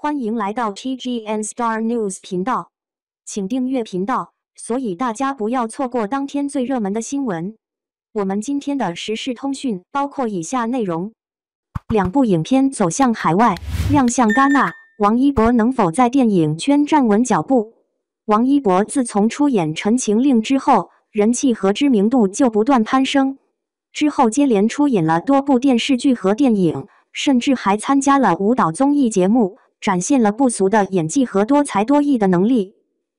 欢迎来到 TGN Star News 频道，请订阅频道，所以大家不要错过当天最热门的新闻。我们今天的时事通讯包括以下内容：两部影片走向海外，亮相戛纳，王一博能否在电影圈站稳脚步？王一博自从出演《陈情令》之后，人气和知名度就不断攀升，之后接连出演了多部电视剧和电影，甚至还参加了舞蹈综艺节目。展现了不俗的演技和多才多艺的能力，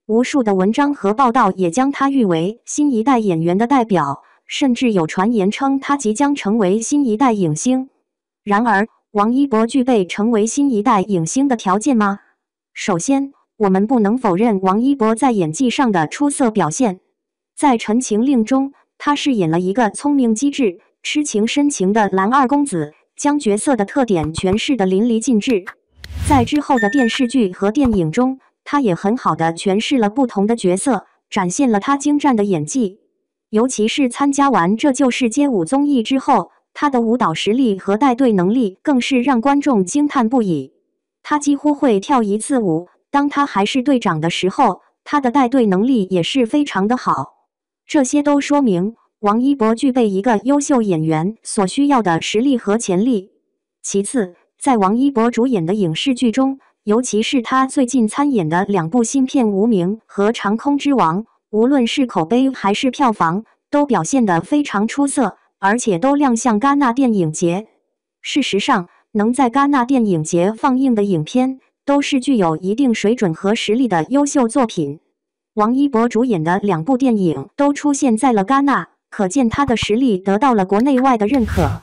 无数的文章和报道也将他誉为新一代演员的代表，甚至有传言称他即将成为新一代影星。然而，王一博具备成为新一代影星的条件吗？首先，我们不能否认王一博在演技上的出色表现，在《陈情令》中，他饰演了一个聪明机智、痴情深情的蓝二公子，将角色的特点诠释得淋漓尽致。在之后的电视剧和电影中，他也很好的诠释了不同的角色，展现了他精湛的演技。尤其是参加完《这就是街舞》综艺之后，他的舞蹈实力和带队能力更是让观众惊叹不已。他几乎会跳一次舞，当他还是队长的时候，他的带队能力也是非常的好。这些都说明王一博具备一个优秀演员所需要的实力和潜力。其次。在王一博主演的影视剧中，尤其是他最近参演的两部新片《无名》和《长空之王》，无论是口碑还是票房，都表现得非常出色，而且都亮相戛纳电影节。事实上，能在戛纳电影节放映的影片，都是具有一定水准和实力的优秀作品。王一博主演的两部电影都出现在了戛纳，可见他的实力得到了国内外的认可。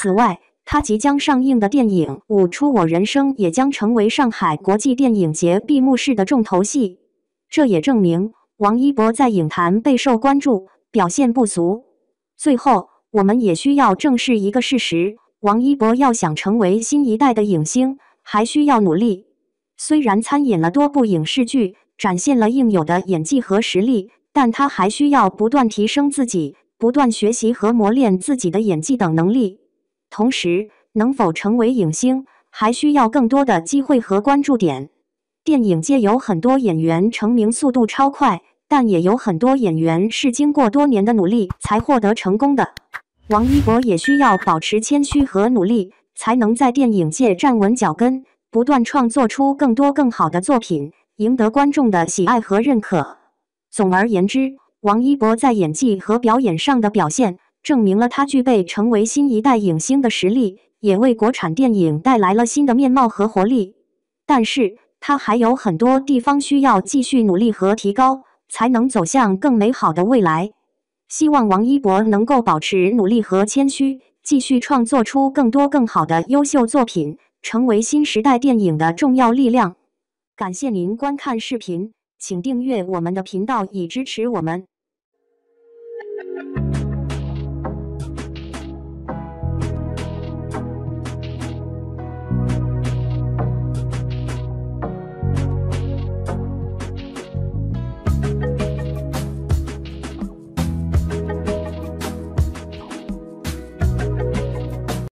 此外，他即将上映的电影《舞出我人生》也将成为上海国际电影节闭幕式的重头戏。这也证明王一博在影坛备受关注，表现不俗。最后，我们也需要正视一个事实：王一博要想成为新一代的影星，还需要努力。虽然参演了多部影视剧，展现了应有的演技和实力，但他还需要不断提升自己，不断学习和磨练自己的演技等能力。同时，能否成为影星，还需要更多的机会和关注点。电影界有很多演员成名速度超快，但也有很多演员是经过多年的努力才获得成功的。王一博也需要保持谦虚和努力，才能在电影界站稳脚跟，不断创作出更多更好的作品，赢得观众的喜爱和认可。总而言之，王一博在演技和表演上的表现。证明了他具备成为新一代影星的实力，也为国产电影带来了新的面貌和活力。但是，他还有很多地方需要继续努力和提高，才能走向更美好的未来。希望王一博能够保持努力和谦虚，继续创作出更多更好的优秀作品，成为新时代电影的重要力量。感谢您观看视频，请订阅我们的频道以支持我们。